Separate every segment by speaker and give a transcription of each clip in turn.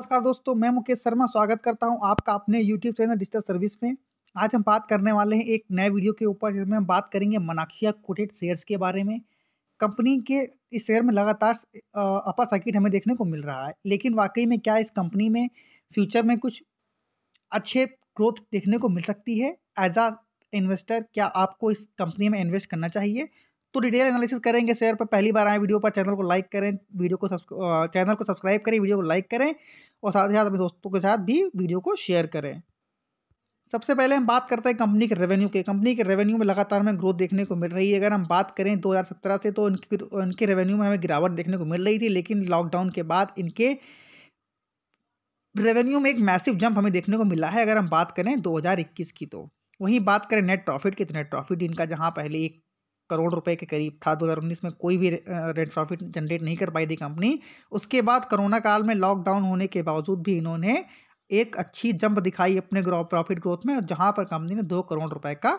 Speaker 1: नमस्कार दोस्तों मैं मुकेश शर्मा स्वागत करता हूं आपका अपने YouTube चैनल डिजिटल सर्विस में आज हम बात करने वाले हैं एक नए वीडियो के ऊपर जिसमें हम बात करेंगे मनाक्षिया कोटेड शेयर्स के बारे में कंपनी के इस शेयर में लगातार अपर सर्किट हमें देखने को मिल रहा है लेकिन वाकई में क्या इस कंपनी में फ्यूचर में कुछ अच्छे ग्रोथ देखने को मिल सकती है एज आ इन्वेस्टर क्या आपको इस कंपनी में इन्वेस्ट करना चाहिए तो डिटेल एनालिसिस करेंगे शेयर पर पहली बार आए वीडियो पर चैनल को लाइक करें वीडियो को चैनल को सब्सक्राइब करें वीडियो को लाइक करें और साथ ही साथ अपने दोस्तों के साथ भी वीडियो को शेयर करें सबसे पहले हम बात करते हैं कंपनी के रेवेन्यू के कंपनी के रेवेन्यू में लगातार हमें ग्रोथ देखने को मिल रही है अगर हम बात करें 2017 से तो इनकी इनके रेवेन्यू में हमें गिरावट देखने को मिल रही थी लेकिन लॉकडाउन के बाद इनके रेवेन्यू में एक मैसिव जंप हमें देखने को मिला है अगर हम बात करें दो की तो वहीं बात करें नेट प्रॉफिट की तो नेट प्रॉफिट इनका जहाँ पहले एक करोड़ रुपए के करीब था 2019 में कोई भी रेट प्रॉफिट जनरेट नहीं कर पाई थी कंपनी उसके बाद कोरोना काल में लॉकडाउन होने के बावजूद भी इन्होंने एक अच्छी जंप दिखाई अपने प्रॉफिट ग्रोथ में जहाँ पर कंपनी ने दो करोड़ रुपए का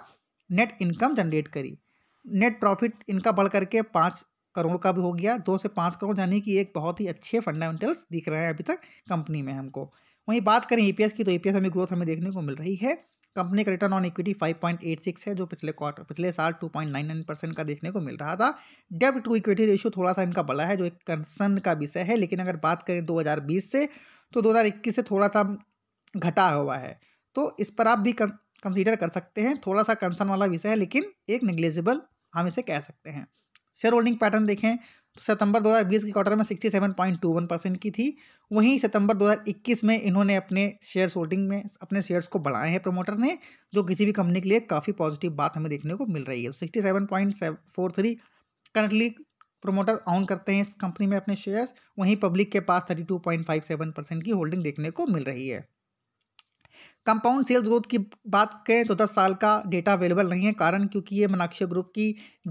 Speaker 1: नेट इनकम जनरेट करी नेट प्रॉफिट इनका बढ़ करके पाँच करोड़ का भी हो गया दो से पाँच करोड़ यानी कि एक बहुत ही अच्छे फंडामेंटल्स दिख रहे हैं अभी तक कंपनी में हमको वहीं बात करें ई e की तो ई हमें ग्रोथ हमें देखने को मिल रही है कंपनी का रिटर्न ऑन इक्विटी 5.86 है जो पिछले क्वार्टर पिछले साल 2.99 परसेंट का देखने को मिल रहा था डेब्ट टू इक्विटी रेशियो थोड़ा सा इनका बड़ा है जो एक कंसर्न का विषय है लेकिन अगर बात करें 2020 से तो 2021 से थोड़ा सा घटा हुआ है तो इस पर आप भी कंसिडर कर सकते हैं थोड़ा सा कंसर्न वाला विषय है लेकिन एक निग्लेजिबल हम इसे कह सकते हैं शेयर होल्डिंग पैटर्न देखें तो सितंबर 2020 के क्वार्टर में 67.21 परसेंट की थी वहीं सितंबर 2021 में इन्होंने अपने शेयर्स होल्डिंग में अपने शेयर्स को बढ़ाए हैं प्रोमोटर्स ने जो किसी भी कंपनी के लिए काफ़ी पॉजिटिव बात हमें देखने को मिल रही है sixty seven point four three currently promoter own करते हैं इस कंपनी में अपने शेयर्स वहीं पब्लिक के पास thirty two point five seven percent की होल्डिंग देखने को मिल रही है कंपाउंड सेल्स ग्रोथ की बात करें तो 10 साल का डेटा अवेलेबल नहीं है कारण क्योंकि ये मनाक्षी ग्रुप की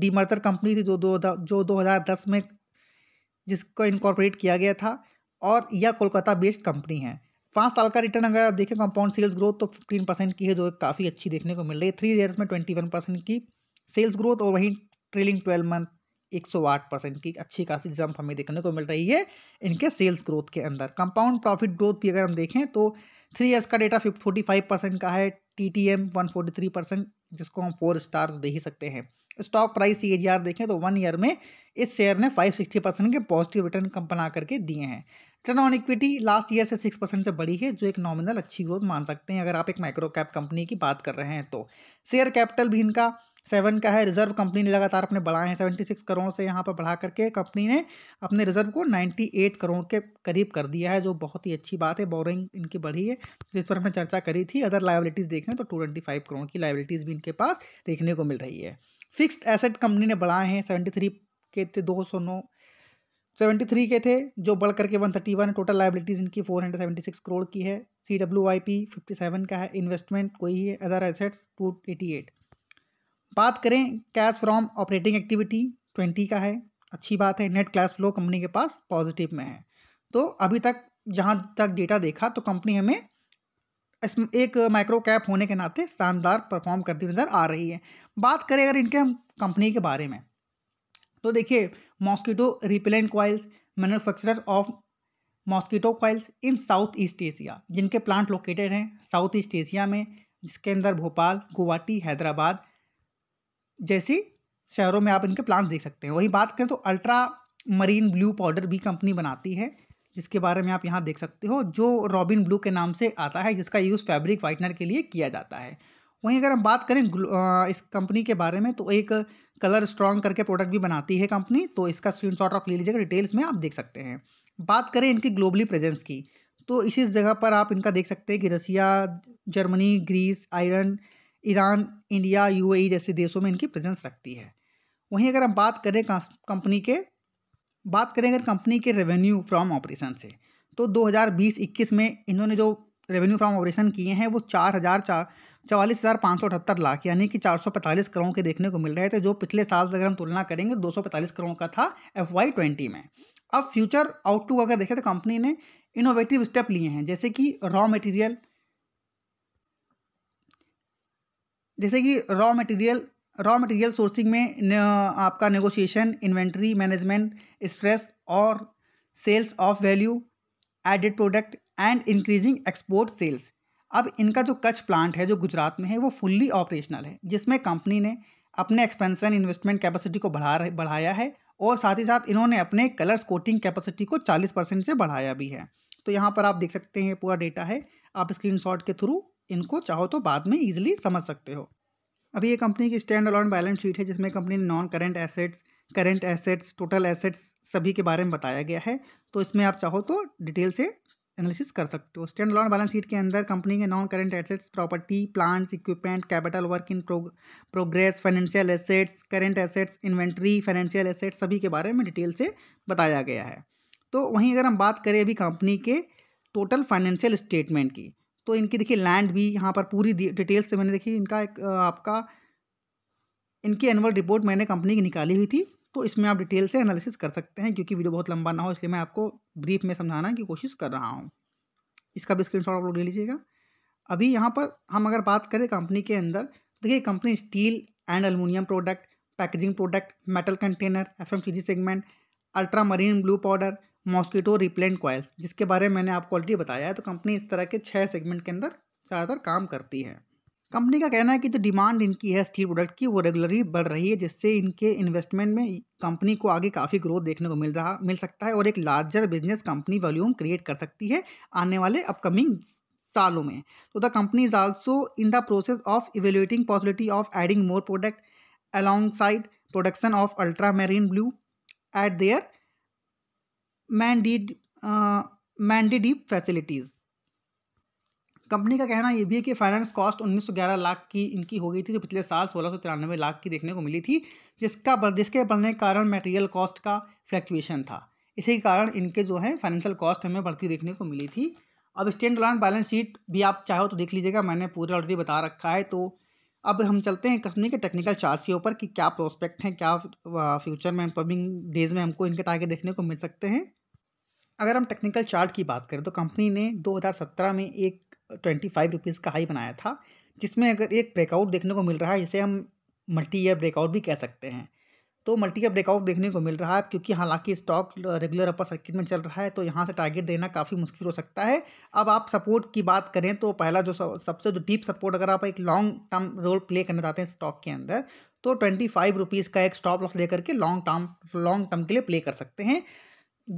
Speaker 1: डीमर्जर कंपनी थी जो दो जो 2010 में जिसको इनकॉर्पोरेट किया गया था और यह कोलकाता बेस्ड कंपनी है पाँच साल का रिटर्न अगर आप देखें कंपाउंड सेल्स ग्रोथ तो फिफ्टीन परसेंट की है जो काफ़ी अच्छी देखने को मिल रही है थ्री ईयर्स में ट्वेंटी वन परसेंट की सेल्स ग्रोथ और वहीं ट्रेलिंग ट्वेल्व मंथ एक सौ आठ परसेंट की अच्छी खासी जंप हमें देखने को मिल रही है इनके सेल्स ग्रोथ के अंदर कंपाउंड प्रॉफिट ग्रोथ भी अगर हम देखें तो थ्री एस का डेटा फोर्टी फाइव परसेंट का है T T M one forty three percent जिसको हम फोर स्टार्स दे ही सकते हैं स्टॉक प्राइस सी आर देखें तो वन ईयर में इस शेयर ने फाइव सिक्सटी परसेंट के पॉजिटिव रिटर्न कंपना करके दिए हैं return on equity last year से सिक्स परसेंट से बढ़ी है जो एक नॉमिनल अच्छी ग्रोथ मान सकते हैं अगर आप एक माइक्रो कैप कंपनी की बात कर रहे हैं तो शेयर कैपिटल भी इनका सेवन का है रिजर्व कंपनी ने लगातार अपने बढ़ाए हैं सेवेंटी सिक्स करोड़ से यहाँ पर बढ़ा करके कंपनी ने अपने रिजर्व को नाइन्टी एट करोड़ के करीब कर दिया है जो बहुत ही अच्छी बात है बोरिंग इनकी बढ़ी है जिस पर हमने चर्चा करी थी अदर लाइबिलिटीज़ देखें तो टू ट्वेंटी फाइव करोड़ की लाइबिलिटीज़ भी इनके पास देखने को मिल रही है फिक्सड एसेट कंपनी ने बढ़ाए हैं सेवेंटी थ्री के थे दो सौ नौ सेवेंटी थ्री के थे जो बढ़ करके one thirty one total liabilities इनकी four hundred seventy six crore की है C W I P fifty seven का है इन्वेस्टमेंट कोई ही है other assets two eighty eight बात करें cash from operating activity twenty का है अच्छी बात है नेट कैश फ्लो कंपनी के पास पॉजिटिव में है तो अभी तक जहाँ तक डेटा देखा तो कंपनी हमें एक माइक्रो कैप होने के नाते शानदार परफॉर्म करती नज़र आ रही है बात करें अगर इनके हम कंपनी के बारे में तो देखिए mosquito repellent coils manufacture of mosquito coils in South East Asia जिनके प्लांट लोकेटेड हैं साउथ ईस्ट एशिया में जिसके अंदर भोपाल गुवाहाटी हैदराबाद जैसी शहरों में आप इनके प्लांट देख सकते हैं वहीं बात करें तो अल्ट्रा मरीन ब्लू पाउडर भी कंपनी बनाती है जिसके बारे में आप यहाँ देख सकते हो जो रॉबिन ब्लू के नाम से आता है जिसका यूज़ फैब्रिक वाइटनर के लिए किया जाता है वहीं अगर हम बात करें इस कंपनी के बारे में तो एक कलर स्ट्रॉन्ग करके प्रोडक्ट भी बनाती है कंपनी तो इसका स्क्रीनशॉट आप ले लीजिएगा डिटेल्स में आप देख सकते हैं बात करें इनकी ग्लोबली प्रेजेंस की तो इसी जगह पर आप इनका देख सकते हैं कि रसिया जर्मनी ग्रीस आयरन ईरान इंडिया यूएई जैसे देशों में इनकी प्रेजेंस रखती है वहीं अगर हम बात करें कंपनी के बात करें अगर कंपनी के रेवेन्यू फ्रॉम ऑपरेशन से तो 2020-21 में इन्होंने जो रेवेन्यू फ्रॉम ऑपरेशन किए हैं वो चार हज़ार चार चवालीस हज़ार पाँच सौ अठहत्तर लाख यानी कि चार सौ पैंतालीस करोड़ के देखने को मिल रहे थे जो पिछले साल से अगर हम तुलना करेंगे दो सौ पैंतालीस करोड़ का था एफ वाई ट्वेंटी में अब फ्यूचर आउटलुक अगर देखें तो कंपनी ने इनोवेटिव स्टेप लिए हैं जैसे कि रॉ मटेरियल जैसे कि raw material raw material sourcing में आपका नेगोशिएशन इन्वेंट्री मैनेजमेंट स्ट्रेस और sales of value added product and increasing export sales अब इनका जो कच्छ प्लांट है जो गुजरात में है वो फुल्ली ऑपरेशनल है जिसमें कंपनी ने अपने एक्सपेंशन इन्वेस्टमेंट कैपेसिटी को बढ़ा बढ़ाया है और साथ ही साथ इन्होंने अपने कलर्स कोटिंग कैपेसिटी को 40 परसेंट से बढ़ाया भी है तो यहाँ पर आप देख सकते हैं पूरा डेटा है आप स्क्रीनशॉट के थ्रू इनको चाहो तो बाद में ईजिली समझ सकते हो अभी ये कंपनी की स्टैंड अलाउंड बैलेंस शीट है जिसमें कंपनी ने non current assets current assets total assets सभी के बारे में बताया गया है तो इसमें आप चाहो तो डिटेल से एनालिसिस कर सकते हो स्टैंड अलॉन बैलेंस शीट के अंदर कंपनी के non current assets property plants equipment capital work in progress financial assets current assets inventory financial assets सभी के बारे में डिटेल से बताया गया है तो वहीं अगर हम बात करें अभी कंपनी के टोटल फाइनेंशियल स्टेटमेंट की तो इनकी देखिए लैंड भी यहाँ पर पूरी डिटेल्स से मैंने देखी इनका एक आपका इनकी एनुअल रिपोर्ट मैंने कंपनी की निकाली हुई थी तो इसमें आप डिटेल से एनालिसिस कर सकते हैं क्योंकि वीडियो बहुत लंबा ना हो इसलिए मैं आपको ब्रीफ में समझाना की कोशिश कर रहा हूँ इसका भी स्क्रीन आप लोग ले लीजिएगा अभी यहाँ पर हम अगर बात करें कंपनी के अंदर तो देखिए company steel and aluminium product packaging product metal container F M segment ultramarine blue powder mosquito repellent coils जिसके बारे में मैंने आपको ऑलरेडी बताया है तो कंपनी इस तरह के छः सेगमेंट के अंदर ज़्यादातर काम करती है कंपनी का कहना है कि जो डिमांड इनकी है स्टील प्रोडक्ट की वो रेगुलरली बढ़ रही है जिससे इनके इन्वेस्टमेंट में कंपनी को आगे काफ़ी ग्रोथ देखने को मिल रहा मिल सकता है और एक larger business company volume create कर सकती है आने वाले अपकमिंग सालों में तो the company is also in the process of evaluating possibility of adding more product alongside production of ultramarine blue at their मैंडीड मैंडीडीप फैसिलिटीज़ कंपनी का कहना यह भी है कि फाइनेंस कॉस्ट 1911 लाख की इनकी हो गई थी जो पिछले साल सोलह लाख की देखने को मिली थी जिसका जिसके बढ़ने के कारण मटेरियल कॉस्ट का फ्लैक्चुएशन था इसी के कारण इनके जो है फाइनेंशियल कॉस्ट हमें बढ़ती देखने को मिली थी अब स्टैंड लाइन बैलेंस शीट भी आप चाहो तो देख लीजिएगा मैंने पूरा ऑलरेडी बता रखा है तो अब हम चलते हैं कंपनी के टेक्निकल चार्ट के ऊपर कि क्या प्रोस्पेक्ट हैं क्या फ्यूचर में कमिंग डेज़ में हमको इनके टारगेट देखने को मिल सकते हैं अगर हम टेक्निकल चार्ट की बात करें तो कंपनी ने 2017 में एक ट्वेंटी फाइव रुपीज़ का हाई बनाया था जिसमें अगर एक ब्रेकआउट देखने को मिल रहा है जिसे हम मल्टी ईयर ब्रेकआउट भी कह सकते हैं तो मल्टी ईयर ब्रेकआउट देखने को मिल रहा है क्योंकि हालांकि स्टॉक रेगुलर अपर सर्किट में चल रहा है तो यहाँ से टारगेट देना काफ़ी मुश्किल हो सकता है अब आप सपोर्ट की बात करें तो पहला जो सबसे जो डीप सपोर्ट अगर आप एक लॉन्ग टर्म रोल प्ले करना चाहते हैं स्टॉक के अंदर तो ट्वेंटी फाइव रुपीज़ का एक स्टॉप लॉस लेकर के लॉन्ग टर्म लॉन्ग टर्म के लिए प्ले कर सकते हैं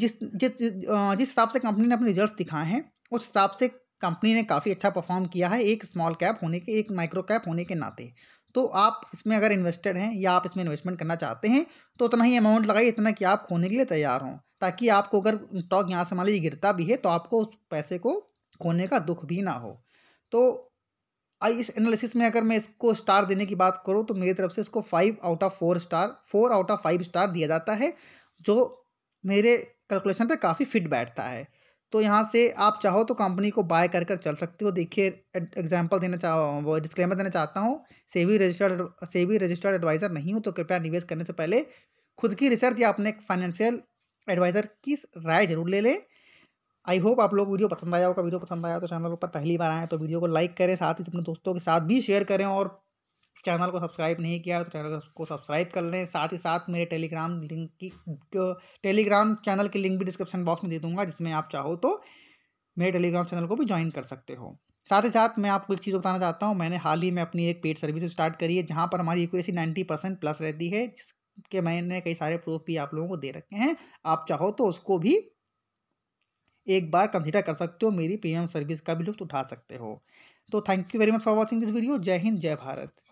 Speaker 1: जिस जिस जिस हिसाब से कंपनी ने अपने रिजल्ट दिखाए हैं उस हिसाब से कंपनी ने काफ़ी अच्छा परफॉर्म किया है एक स्मॉल कैप होने के एक माइक्रो कैप होने के नाते तो आप इसमें अगर इन्वेस्टेड हैं या आप इसमें इन्वेस्टमेंट करना चाहते हैं तो उतना ही अमाउंट लगाइए इतना कि आप खोने के लिए तैयार हों ताकि आपको अगर स्टॉक यहाँ से मान लीजिए गिरता भी है तो आपको उस पैसे को खोने का दुख भी ना हो तो इस एनालिसिस में अगर मैं इसको स्टार देने की बात करूँ तो मेरी तरफ से इसको five out of four star four out of five star दिया जाता है जो मेरे कैलकुलेशन पे काफ़ी फिट बैठता है तो यहाँ से आप चाहो तो कंपनी को बाय कर कर चल सकते हो देखिए एग्जांपल देना चाहो वो डिस्क्लेमर देना चाहता हूँ सेवी रजिस्टर्ड सेवी रजिस्टर्ड एडवाइज़र नहीं हो तो कृपया निवेश करने से पहले खुद की रिसर्च या अपने फाइनेंशियल एडवाइज़र की राय जरूर ले लें आई होप आप लोग वीडियो पसंद आया होगा वीडियो पसंद आया तो चैनल पर पहली बार आए तो वीडियो को लाइक करें साथ ही अपने दोस्तों के साथ भी शेयर करें और चैनल को सब्सक्राइब नहीं किया है तो चैनल को सब्सक्राइब कर लें साथ ही साथ मेरे टेलीग्राम लिंक की टेलीग्राम चैनल की लिंक भी डिस्क्रिप्शन बॉक्स में दे दूंगा जिसमें आप चाहो तो मेरे टेलीग्राम चैनल को भी ज्वाइन कर सकते हो साथ ही साथ मैं आपको एक चीज़ बताना चाहता हूँ मैंने हाल ही में अपनी एक पेड सर्विस स्टार्ट करी है जहाँ पर हमारी एक्यूरेसी नाइन्टी परसेंट प्लस रहती है जिसके मैंने कई सारे प्रूफ भी आप लोगों को दे रखे हैं आप चाहो तो उसको भी एक बार कंसिडर कर सकते हो मेरी प्रीमियम सर्विस का भी लुफ्त उठा सकते हो तो thank you very much for watching this video जय हिंद जय भारत